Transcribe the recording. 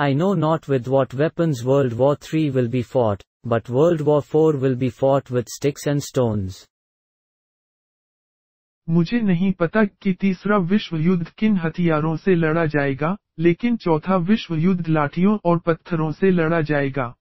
I know not with what weapons World War III will be fought, but World War IV will be fought with sticks and stones. मुझे नहीं पता कि तीसरा विश्व युद्ध किन हथियारों से लड़ा जाएगा लेकिन चौथा विश्व युद्ध लाठियों और पत्थरों से लड़ा जाएगा